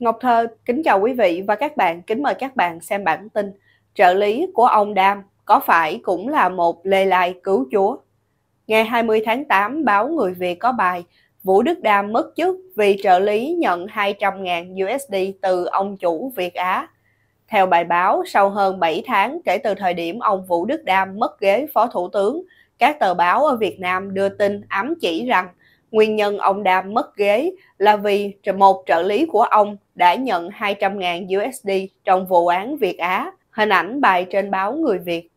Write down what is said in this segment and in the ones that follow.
Ngọc Thơ kính chào quý vị và các bạn, kính mời các bạn xem bản tin Trợ lý của ông Đam có phải cũng là một lê lai cứu chúa? Ngày 20 tháng 8, báo Người Việt có bài Vũ Đức Đam mất chức vì trợ lý nhận 200.000 USD từ ông chủ Việt Á. Theo bài báo, sau hơn 7 tháng kể từ thời điểm ông Vũ Đức Đam mất ghế phó thủ tướng, các tờ báo ở Việt Nam đưa tin ám chỉ rằng Nguyên nhân ông Đam mất ghế là vì một trợ lý của ông đã nhận 200.000 USD trong vụ án Việt Á, hình ảnh bài trên báo Người Việt.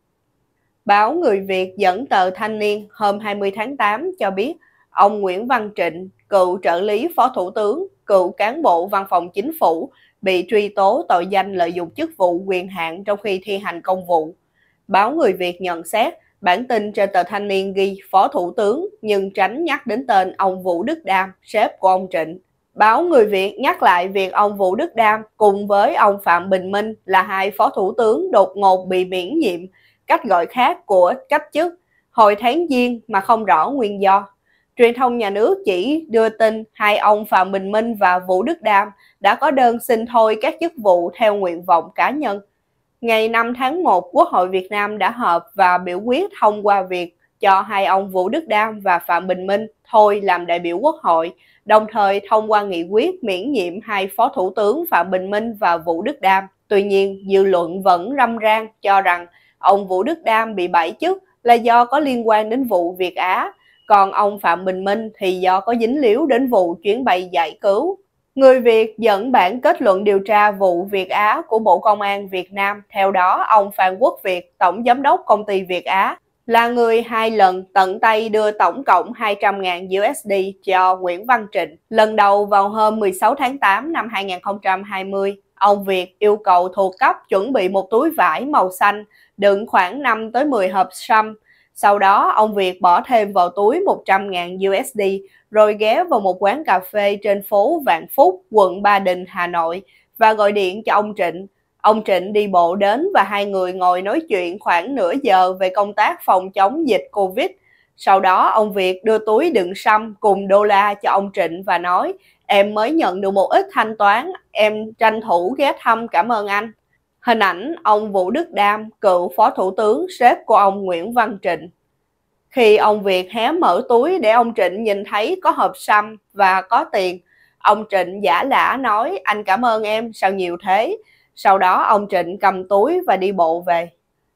Báo Người Việt dẫn tờ Thanh niên hôm 20 tháng 8 cho biết ông Nguyễn Văn Trịnh, cựu trợ lý Phó Thủ tướng, cựu cán bộ văn phòng chính phủ, bị truy tố tội danh lợi dụng chức vụ quyền hạn trong khi thi hành công vụ. Báo Người Việt nhận xét Bản tin trên tờ Thanh niên ghi Phó Thủ tướng nhưng tránh nhắc đến tên ông Vũ Đức Đam, sếp của ông Trịnh. Báo Người Việt nhắc lại việc ông Vũ Đức Đam cùng với ông Phạm Bình Minh là hai phó thủ tướng đột ngột bị miễn nhiệm, cách gọi khác của cách chức, hồi tháng Giêng mà không rõ nguyên do. Truyền thông nhà nước chỉ đưa tin hai ông Phạm Bình Minh và Vũ Đức Đam đã có đơn xin thôi các chức vụ theo nguyện vọng cá nhân – Ngày 5 tháng 1, Quốc hội Việt Nam đã họp và biểu quyết thông qua việc cho hai ông Vũ Đức Đam và Phạm Bình Minh thôi làm đại biểu Quốc hội, đồng thời thông qua nghị quyết miễn nhiệm hai Phó Thủ tướng Phạm Bình Minh và Vũ Đức Đam. Tuy nhiên, dư luận vẫn râm ran cho rằng ông Vũ Đức Đam bị bãi chức là do có liên quan đến vụ Việt Á, còn ông Phạm Bình Minh thì do có dính líu đến vụ chuyến bay giải cứu. Người Việt dẫn bản kết luận điều tra vụ Việt Á của Bộ Công an Việt Nam. Theo đó, ông Phan Quốc Việt, Tổng Giám đốc Công ty Việt Á, là người hai lần tận tay đưa tổng cộng 200.000 USD cho Nguyễn Văn Trịnh. Lần đầu vào hôm 16 tháng 8 năm 2020, ông Việt yêu cầu thuộc cấp chuẩn bị một túi vải màu xanh đựng khoảng 5 tới 10 hộp sâm sau đó, ông Việt bỏ thêm vào túi 100.000 USD rồi ghé vào một quán cà phê trên phố Vạn Phúc, quận Ba Đình, Hà Nội và gọi điện cho ông Trịnh. Ông Trịnh đi bộ đến và hai người ngồi nói chuyện khoảng nửa giờ về công tác phòng chống dịch Covid. Sau đó, ông Việt đưa túi đựng xăm cùng đô la cho ông Trịnh và nói Em mới nhận được một ít thanh toán, em tranh thủ ghé thăm cảm ơn anh. Hình ảnh ông Vũ Đức Đam, cựu phó thủ tướng, sếp của ông Nguyễn Văn Trịnh. Khi ông Việt hé mở túi để ông Trịnh nhìn thấy có hộp xăm và có tiền, ông Trịnh giả lả nói anh cảm ơn em, sao nhiều thế. Sau đó ông Trịnh cầm túi và đi bộ về.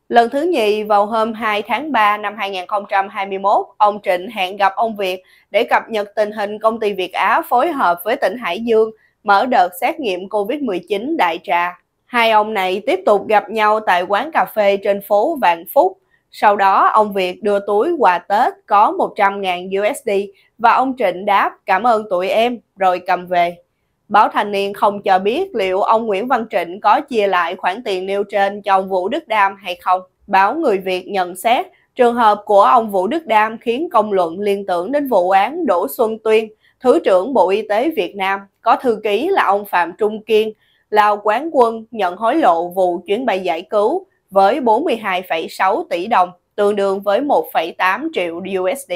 Lần thứ nhì vào hôm 2 tháng 3 năm 2021, ông Trịnh hẹn gặp ông Việt để cập nhật tình hình công ty Việt Á phối hợp với tỉnh Hải Dương mở đợt xét nghiệm COVID-19 đại trà Hai ông này tiếp tục gặp nhau tại quán cà phê trên phố Vạn Phúc. Sau đó, ông Việt đưa túi quà Tết có 100.000 USD và ông Trịnh đáp cảm ơn tụi em rồi cầm về. Báo Thanh Niên không cho biết liệu ông Nguyễn Văn Trịnh có chia lại khoản tiền nêu trên cho ông Vũ Đức Đam hay không. Báo Người Việt nhận xét trường hợp của ông Vũ Đức Đam khiến công luận liên tưởng đến vụ án Đỗ Xuân Tuyên, Thứ trưởng Bộ Y tế Việt Nam, có thư ký là ông Phạm Trung Kiên, Lào quán quân nhận hối lộ vụ chuyến bay giải cứu với 42,6 tỷ đồng, tương đương với 1,8 triệu USD.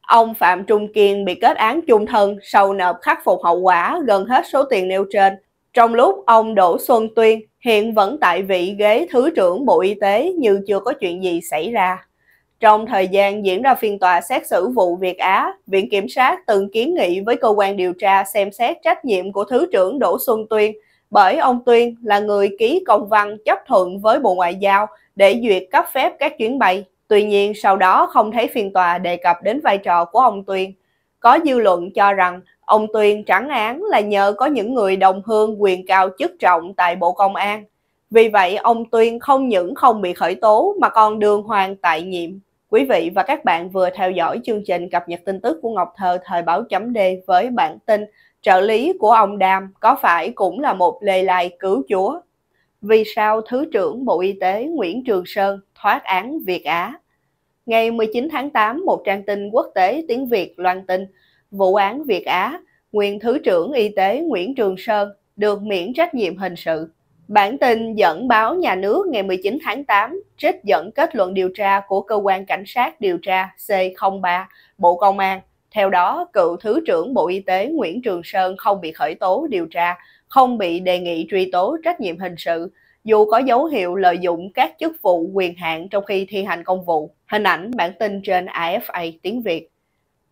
Ông Phạm Trung Kiên bị kết án chung thân sau nộp khắc phục hậu quả gần hết số tiền nêu trên. Trong lúc ông Đỗ Xuân Tuyên hiện vẫn tại vị ghế Thứ trưởng Bộ Y tế như chưa có chuyện gì xảy ra. Trong thời gian diễn ra phiên tòa xét xử vụ Việt Á, Viện Kiểm sát từng kiến nghị với cơ quan điều tra xem xét trách nhiệm của Thứ trưởng Đỗ Xuân Tuyên – bởi ông Tuyên là người ký công văn chấp thuận với Bộ Ngoại giao để duyệt cấp phép các chuyến bay. Tuy nhiên, sau đó không thấy phiên tòa đề cập đến vai trò của ông Tuyên. Có dư luận cho rằng ông Tuyên trắng án là nhờ có những người đồng hương quyền cao chức trọng tại Bộ Công an. Vì vậy, ông Tuyên không những không bị khởi tố mà còn đường hoàng tại nhiệm. Quý vị và các bạn vừa theo dõi chương trình cập nhật tin tức của Ngọc Thơ thời báo chấm D với bản tin trợ lý của ông Đam có phải cũng là một lê lai cứu chúa? Vì sao Thứ trưởng Bộ Y tế Nguyễn Trường Sơn thoát án Việt Á? Ngày 19 tháng 8, một trang tin quốc tế tiếng Việt loan tin vụ án Việt Á, nguyên Thứ trưởng Y tế Nguyễn Trường Sơn được miễn trách nhiệm hình sự. Bản tin dẫn báo nhà nước ngày 19 tháng 8 trích dẫn kết luận điều tra của Cơ quan Cảnh sát điều tra C03 Bộ Công an theo đó, cựu Thứ trưởng Bộ Y tế Nguyễn Trường Sơn không bị khởi tố điều tra, không bị đề nghị truy tố trách nhiệm hình sự, dù có dấu hiệu lợi dụng các chức vụ quyền hạn trong khi thi hành công vụ. Hình ảnh bản tin trên AFA tiếng Việt.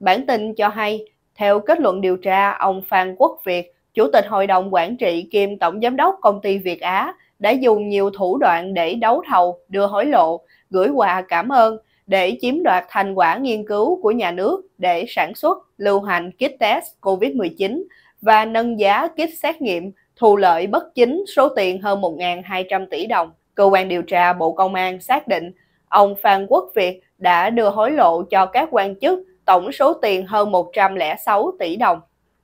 Bản tin cho hay, theo kết luận điều tra, ông Phan Quốc Việt, Chủ tịch Hội đồng Quản trị kiêm Tổng Giám đốc Công ty Việt Á, đã dùng nhiều thủ đoạn để đấu thầu, đưa hối lộ, gửi quà cảm ơn, để chiếm đoạt thành quả nghiên cứu của nhà nước để sản xuất, lưu hành kit test COVID-19 và nâng giá kit xét nghiệm thu lợi bất chính số tiền hơn 1.200 tỷ đồng. Cơ quan điều tra Bộ Công an xác định ông Phan Quốc Việt đã đưa hối lộ cho các quan chức tổng số tiền hơn 106 tỷ đồng,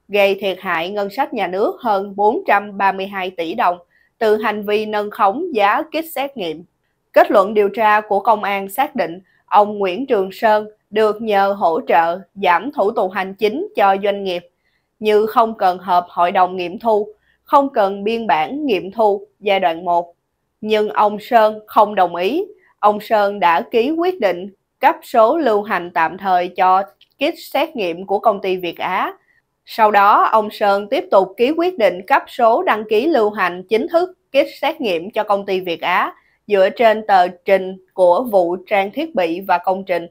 gây thiệt hại ngân sách nhà nước hơn 432 tỷ đồng từ hành vi nâng khống giá kit xét nghiệm. Kết luận điều tra của công an xác định ông Nguyễn Trường Sơn được nhờ hỗ trợ giảm thủ tục hành chính cho doanh nghiệp như không cần họp hội đồng nghiệm thu, không cần biên bản nghiệm thu giai đoạn 1. Nhưng ông Sơn không đồng ý, ông Sơn đã ký quyết định cấp số lưu hành tạm thời cho kit xét nghiệm của công ty Việt Á. Sau đó, ông Sơn tiếp tục ký quyết định cấp số đăng ký lưu hành chính thức kit xét nghiệm cho công ty Việt Á dựa trên tờ trình của vụ trang thiết bị và công trình.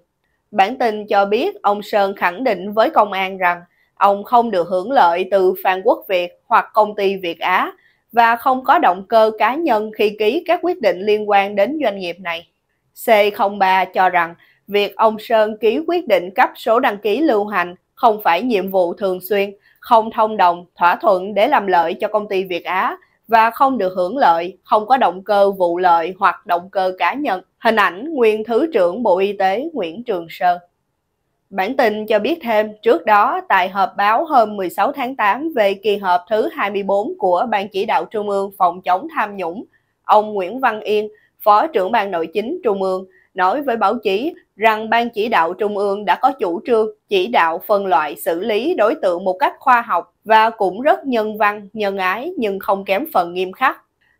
Bản tin cho biết ông Sơn khẳng định với công an rằng ông không được hưởng lợi từ Phan Quốc Việt hoặc công ty Việt Á và không có động cơ cá nhân khi ký các quyết định liên quan đến doanh nghiệp này. C03 cho rằng việc ông Sơn ký quyết định cấp số đăng ký lưu hành không phải nhiệm vụ thường xuyên, không thông đồng, thỏa thuận để làm lợi cho công ty Việt Á, và không được hưởng lợi, không có động cơ vụ lợi hoặc động cơ cá nhân. Hình ảnh nguyên Thứ trưởng Bộ Y tế Nguyễn Trường Sơn. Bản tin cho biết thêm, trước đó tại họp báo hôm 16 tháng 8 về kỳ họp thứ 24 của Ban chỉ đạo Trung ương phòng chống tham nhũng, ông Nguyễn Văn Yên, Phó trưởng Ban Nội chính Trung ương nói với báo chí rằng Ban chỉ đạo Trung ương đã có chủ trương chỉ đạo phân loại xử lý đối tượng một cách khoa học và cũng rất nhân văn, nhân ái nhưng không kém phần nghiêm khắc.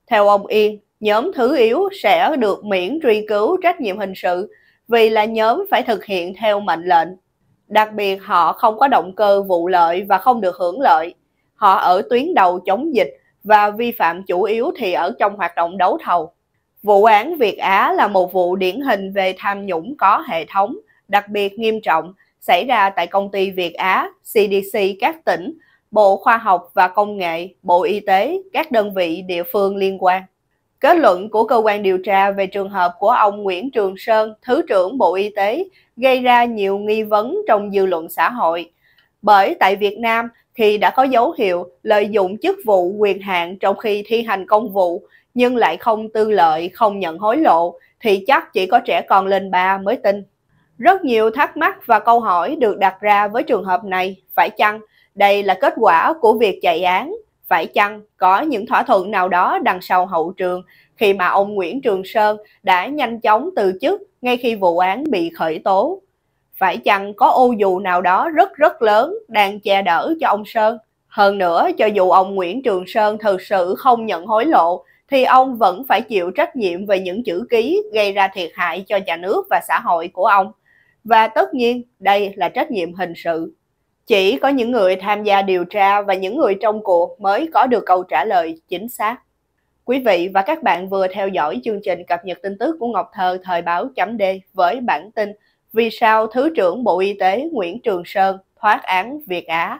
Theo ông Yên, nhóm thứ yếu sẽ được miễn truy cứu trách nhiệm hình sự vì là nhóm phải thực hiện theo mệnh lệnh. Đặc biệt họ không có động cơ vụ lợi và không được hưởng lợi. Họ ở tuyến đầu chống dịch và vi phạm chủ yếu thì ở trong hoạt động đấu thầu. Vụ án Việt Á là một vụ điển hình về tham nhũng có hệ thống, đặc biệt nghiêm trọng, xảy ra tại công ty Việt Á, CDC các tỉnh, Bộ Khoa học và Công nghệ, Bộ Y tế, các đơn vị địa phương liên quan. Kết luận của cơ quan điều tra về trường hợp của ông Nguyễn Trường Sơn, Thứ trưởng Bộ Y tế, gây ra nhiều nghi vấn trong dư luận xã hội. Bởi tại Việt Nam, khi đã có dấu hiệu lợi dụng chức vụ quyền hạn trong khi thi hành công vụ, nhưng lại không tư lợi, không nhận hối lộ thì chắc chỉ có trẻ con lên ba mới tin. Rất nhiều thắc mắc và câu hỏi được đặt ra với trường hợp này, phải chăng đây là kết quả của việc chạy án? Phải chăng có những thỏa thuận nào đó đằng sau hậu trường khi mà ông Nguyễn Trường Sơn đã nhanh chóng từ chức ngay khi vụ án bị khởi tố? Phải chăng có ô dù nào đó rất rất lớn đang che đỡ cho ông Sơn? Hơn nữa, cho dù ông Nguyễn Trường Sơn thực sự không nhận hối lộ, thì ông vẫn phải chịu trách nhiệm về những chữ ký gây ra thiệt hại cho nhà nước và xã hội của ông. Và tất nhiên, đây là trách nhiệm hình sự. Chỉ có những người tham gia điều tra và những người trong cuộc mới có được câu trả lời chính xác. Quý vị và các bạn vừa theo dõi chương trình cập nhật tin tức của Ngọc Thơ thời báo chấm D với bản tin Vì sao Thứ trưởng Bộ Y tế Nguyễn Trường Sơn thoát án Việt Á